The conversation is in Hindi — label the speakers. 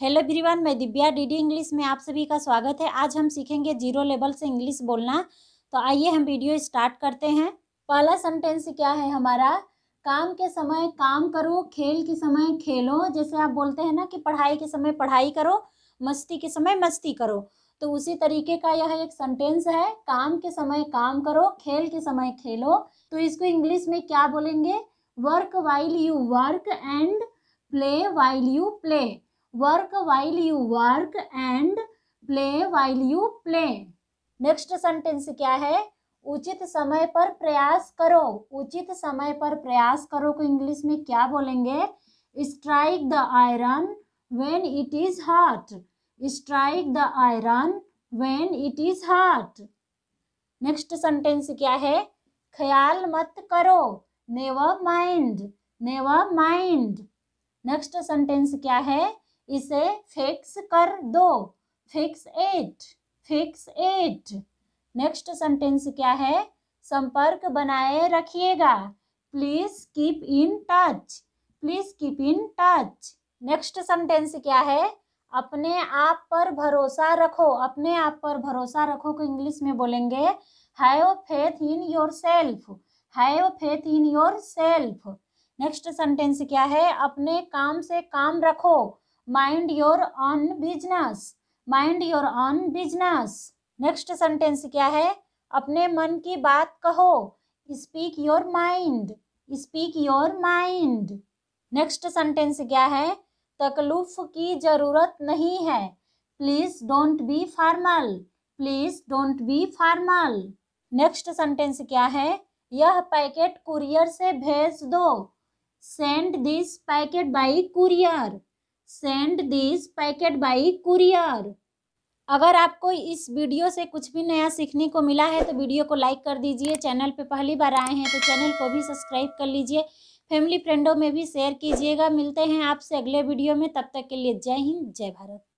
Speaker 1: हेलो एवरीवन मैं दिव्या डीडी इंग्लिश में आप सभी का स्वागत है आज हम सीखेंगे जीरो लेवल से इंग्लिश बोलना तो आइए हम वीडियो स्टार्ट करते हैं पहला सेंटेंस क्या है हमारा काम के समय काम करो खेल के समय खेलो जैसे आप बोलते हैं ना कि पढ़ाई के समय पढ़ाई करो मस्ती के समय मस्ती करो तो उसी तरीके का यह एक सेंटेंस है काम के समय काम करो खेल के समय खेलो तो इसको इंग्लिश में क्या बोलेंगे work while you work and play while you play work while you work and play while you play next sentence क्या है उचित समय पर प्रयास करो उचित समय पर प्रयास करो को इंग्लिश में क्या बोलेंगे strike the iron when it is hot strike the iron when it is hot next sentence क्या है ख्याल मत करो never mind never mind next sentence क्या है इसे फिक्स कर दो fix it fix it next sentence क्या है संपर्क बनाए रखिएगा please keep in touch please keep in touch next sentence क्या है अपने आप पर भरोसा रखो अपने आप पर भरोसा रखो को इंग्लिश में बोलेंगे have faith in your self have faith in your self next sentence क्या है अपने काम से काम रखो mind your own business mind your own business next sentence क्या है अपने मन की बात कहो speak your mind speak your mind next sentence क्या है तकलीफ की जरूरत नहीं है please don't be formal please don't be formal next sentence क्या है यह पैकेट कुरियर से भेज दो send this packet by courier send this packet by courier अगर आपको इस वीडियो से कुछ भी नया सीखने को मिला है तो वीडियो को लाइक कर दीजिए चैनल पे पहली बार आए हैं तो चैनल को भी सब्सक्राइब कर लीजिए फैमिली फ्रेंडों में भी शेयर कीजिएगा मिलते हैं आपसे अगले वीडियो में तब तक के लिए जय हिंद जय भारत